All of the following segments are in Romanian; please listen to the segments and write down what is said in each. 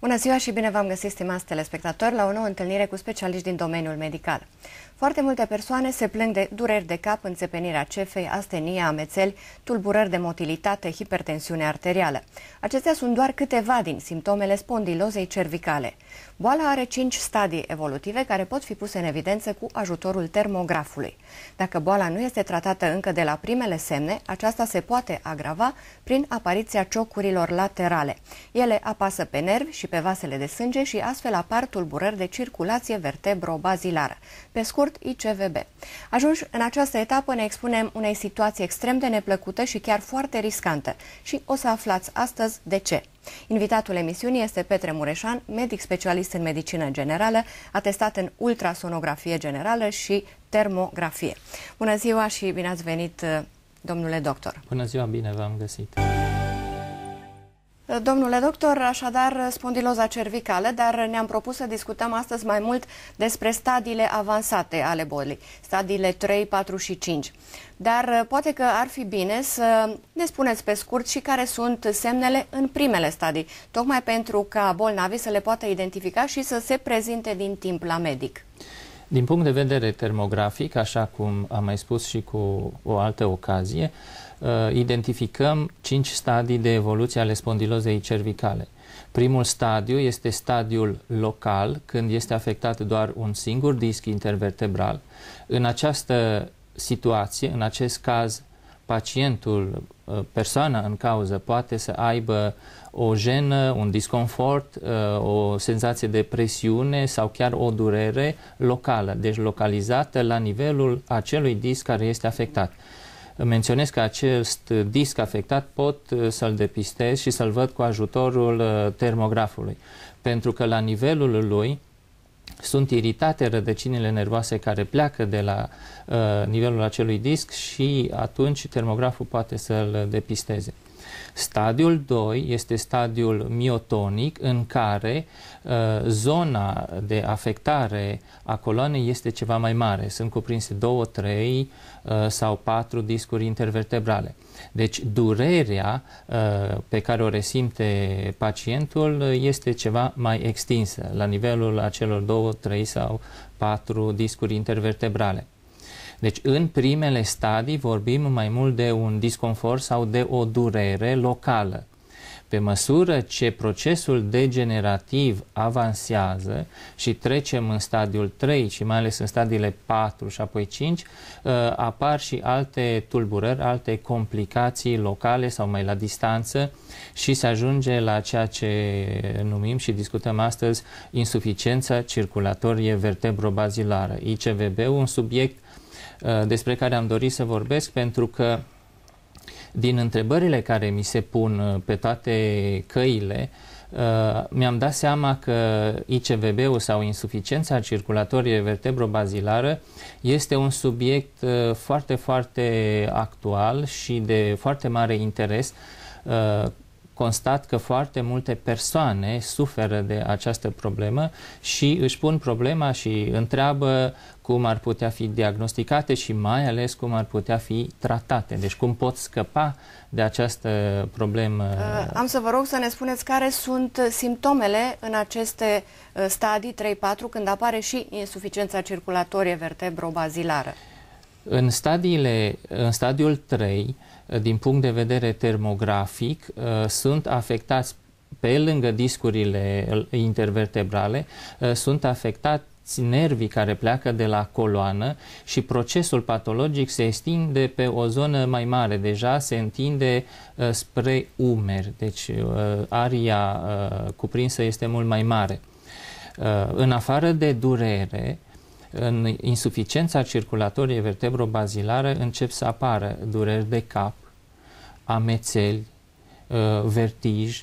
Bună ziua și bine v-am găsit, stimați telespectatori, la o nouă întâlnire cu specialiști din domeniul medical. Foarte multe persoane se plâng de dureri de cap, înțepenirea cefei, astenie, amețeli, tulburări de motilitate, hipertensiune arterială. Acestea sunt doar câteva din simptomele spondilozei cervicale. Boala are cinci stadii evolutive care pot fi puse în evidență cu ajutorul termografului. Dacă boala nu este tratată încă de la primele semne, aceasta se poate agrava prin apariția ciocurilor laterale. Ele apasă pe nervi și pe vasele de sânge și astfel apar tulburări de circulație vertebrobazilară, pe scurt ICVB. Ajunși în această etapă ne expunem unei situații extrem de neplăcute și chiar foarte riscantă și o să aflați astăzi de ce. Invitatul emisiunii este Petre Mureșan, medic specialist în medicină generală, atestat în ultrasonografie generală și termografie. Bună ziua și bine ați venit, domnule doctor! Bună ziua, bine v-am găsit! Domnule doctor, așadar spondiloza cervicală, dar ne-am propus să discutăm astăzi mai mult despre stadiile avansate ale bolii, stadiile 3, 4 și 5. Dar uh, poate că ar fi bine să ne spuneți pe scurt și care sunt semnele în primele stadii, tocmai pentru ca bolnavii să le poată identifica și să se prezinte din timp la medic. Din punct de vedere termografic, așa cum am mai spus și cu o altă ocazie, uh, Uh, identificăm cinci stadii de evoluție ale spondilozei cervicale. Primul stadiu este stadiul local, când este afectat doar un singur disc intervertebral. În această situație, în acest caz, pacientul, uh, persoana în cauză, poate să aibă o jenă, un disconfort, uh, o senzație de presiune sau chiar o durere locală, deci localizată la nivelul acelui disc care este afectat menționez că acest disc afectat pot uh, să-l depistez și să-l văd cu ajutorul uh, termografului, pentru că la nivelul lui sunt iritate rădăcinile nervoase care pleacă de la uh, nivelul acelui disc și atunci termograful poate să-l depisteze. Stadiul 2 este stadiul miotonic în care uh, zona de afectare a coloanei este ceva mai mare. Sunt cuprinse 2, 3 uh, sau 4 discuri intervertebrale. Deci durerea uh, pe care o resimte pacientul uh, este ceva mai extinsă, la nivelul acelor 2, 3 sau 4 discuri intervertebrale. Deci în primele stadii vorbim mai mult de un disconfort sau de o durere locală. Pe măsură ce procesul degenerativ avansează și trecem în stadiul 3 și mai ales în stadiile 4 și apoi 5, ă, apar și alte tulburări, alte complicații locale sau mai la distanță și se ajunge la ceea ce numim și discutăm astăzi insuficiența circulatorie vertebrobazilară, ICVB, un subiect Uh, despre care am dorit să vorbesc, pentru că din întrebările care mi se pun uh, pe toate căile, uh, mi-am dat seama că ICVB-ul sau insuficiența circulatorie vertebro-bazilară este un subiect foarte, foarte actual și de foarte mare interes constat că foarte multe persoane suferă de această problemă și își pun problema și întreabă cum ar putea fi diagnosticate și mai ales cum ar putea fi tratate. Deci cum pot scăpa de această problemă? Uh, am să vă rog să ne spuneți care sunt simptomele în aceste uh, stadii 3-4 când apare și insuficiența circulatorie vertebro-bazilară. În, stadiile, în stadiul 3, din punct de vedere termografic, uh, sunt afectați pe lângă discurile intervertebrale, uh, sunt afectați nervii care pleacă de la coloană și procesul patologic se extinde pe o zonă mai mare, deja se întinde uh, spre umeri, deci uh, aria uh, cuprinsă este mult mai mare. Uh, în afară de durere, în insuficiența circulatorie vertebro-bazilară încep să apară dureri de cap, amețeli, uh, vertij,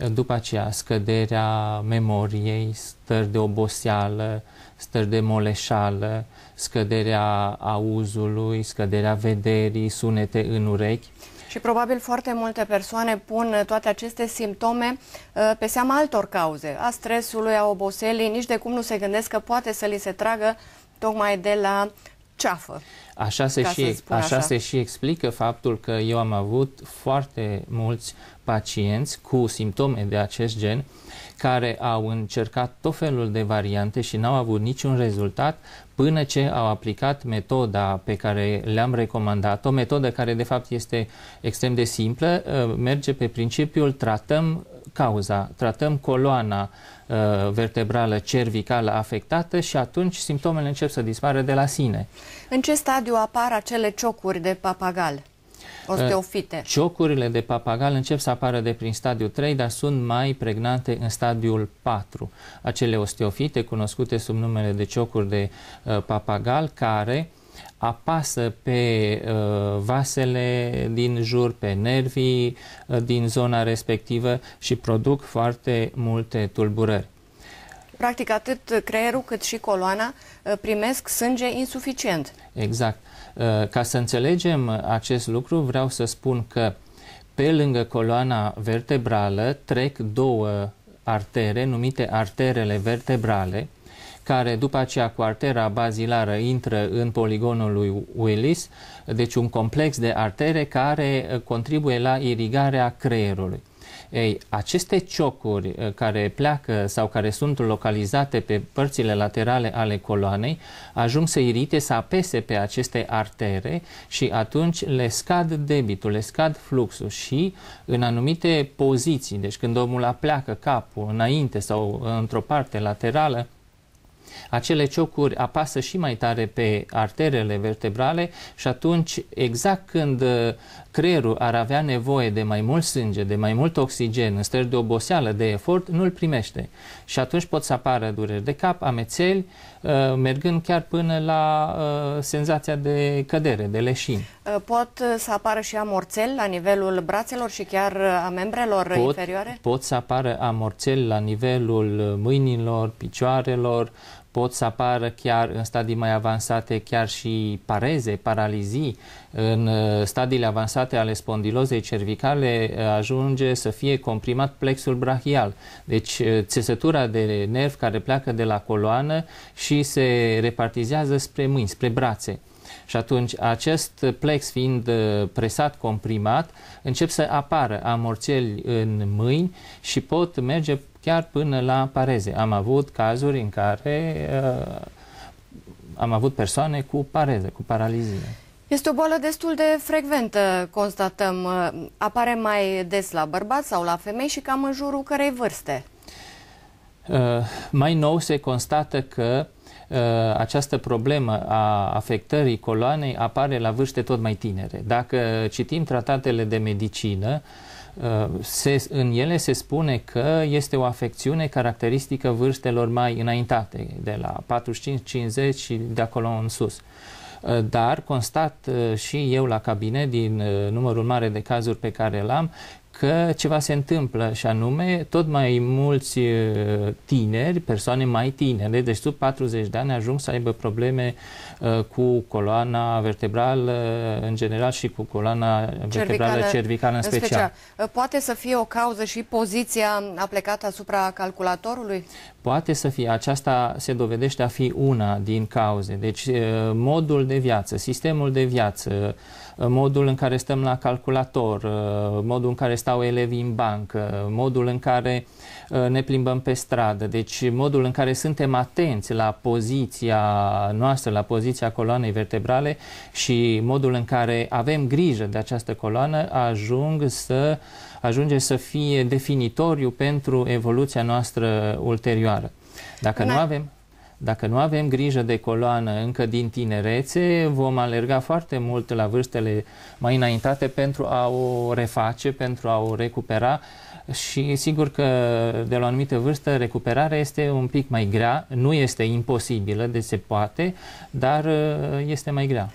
uh, după aceea scăderea memoriei, stări de oboseală, stări de moleșală, scăderea auzului, scăderea vederii, sunete în urechi. Și probabil foarte multe persoane pun uh, toate aceste simptome uh, pe seama altor cauze, a stresului, a oboselii, nici de cum nu se gândesc că poate să li se tragă tocmai de la ceafă. Așa se, și, așa, așa se și explică faptul că eu am avut foarte mulți pacienți cu simptome de acest gen care au încercat tot felul de variante și n-au avut niciun rezultat până ce au aplicat metoda pe care le-am recomandat, o metodă care de fapt este extrem de simplă, merge pe principiul tratăm cauza, tratăm coloana Uh, vertebrală cervicală afectată și atunci simptomele încep să dispară de la sine. În ce stadiu apar acele ciocuri de papagal? Osteofite. Uh, ciocurile de papagal încep să apară de prin stadiul 3, dar sunt mai pregnante în stadiul 4. Acele osteofite, cunoscute sub numele de ciocuri de uh, papagal, care apasă pe uh, vasele din jur, pe nervii uh, din zona respectivă și produc foarte multe tulburări. Practic atât creierul cât și coloana uh, primesc sânge insuficient. Exact. Uh, ca să înțelegem acest lucru, vreau să spun că pe lângă coloana vertebrală trec două artere numite arterele vertebrale, care după aceea cu bazilară intră în poligonul lui Willis, deci un complex de artere care contribuie la irigarea creierului. Ei, aceste ciocuri uh, care pleacă sau care sunt localizate pe părțile laterale ale coloanei ajung să irite, să apese pe aceste artere și atunci le scad debitul, le scad fluxul și în anumite poziții, deci când omul pleacă capul înainte sau uh, într-o parte laterală, acele ciocuri apasă și mai tare pe arterele vertebrale și atunci, exact când uh, creierul ar avea nevoie de mai mult sânge, de mai mult oxigen, în stări de oboseală, de efort, nu-l primește. Și atunci pot să apară dureri de cap, amețeli, uh, mergând chiar până la uh, senzația de cădere, de leșin. Pot să apară și amorțeli la nivelul brațelor și chiar a membrelor pot, inferioare? Pot să apară amorțeli la nivelul mâinilor, picioarelor, pot să apară chiar în stadii mai avansate chiar și pareze, paralizii. În uh, stadiile avansate ale spondilozei cervicale uh, ajunge să fie comprimat plexul brachial, deci uh, țesătura de nerv care pleacă de la coloană și se repartizează spre mâini, spre brațe. Și atunci acest plex fiind presat, comprimat, încep să apară amorțeli în mâini și pot merge chiar până la pareze. Am avut cazuri în care uh, am avut persoane cu pareze, cu paralizie. Este o boală destul de frecventă, constatăm. Uh, apare mai des la bărbați sau la femei și cam în jurul cărei vârste? Uh, mai nou se constată că uh, această problemă a afectării coloanei apare la vârste tot mai tinere. Dacă citim tratatele de medicină, uh, Uh, se, în ele se spune că este o afecțiune caracteristică vârstelor mai înaintate, de la 45-50 și de acolo în sus. Uh, dar constat uh, și eu la cabinet din numărul mare de cazuri pe care l-am că ceva se întâmplă și anume tot mai mulți uh, tineri, persoane mai tinere, deci sub 40 de ani, ajung să aibă probleme uh, cu coloana vertebrală în general și cu coloana cervicală, vertebrală cervicală în special. în special. Uh, poate să fie o cauză și poziția aplicată asupra calculatorului? Poate să fie. Aceasta se dovedește a fi una din cauze. Deci modul de viață, sistemul de viață, modul în care stăm la calculator, modul în care stăm stau elevii în bancă, modul în care uh, ne plimbăm pe stradă, deci modul în care suntem atenți la poziția noastră, la poziția coloanei vertebrale și modul în care avem grijă de această coloană ajung să, ajunge să fie definitoriu pentru evoluția noastră ulterioară. Dacă nu avem... Dacă nu avem grijă de coloană încă din tinerețe, vom alerga foarte mult la vârstele mai înaintate pentru a o reface, pentru a o recupera și sigur că de la o anumită vârstă recuperarea este un pic mai grea, nu este imposibilă, de se poate, dar uh, este mai grea.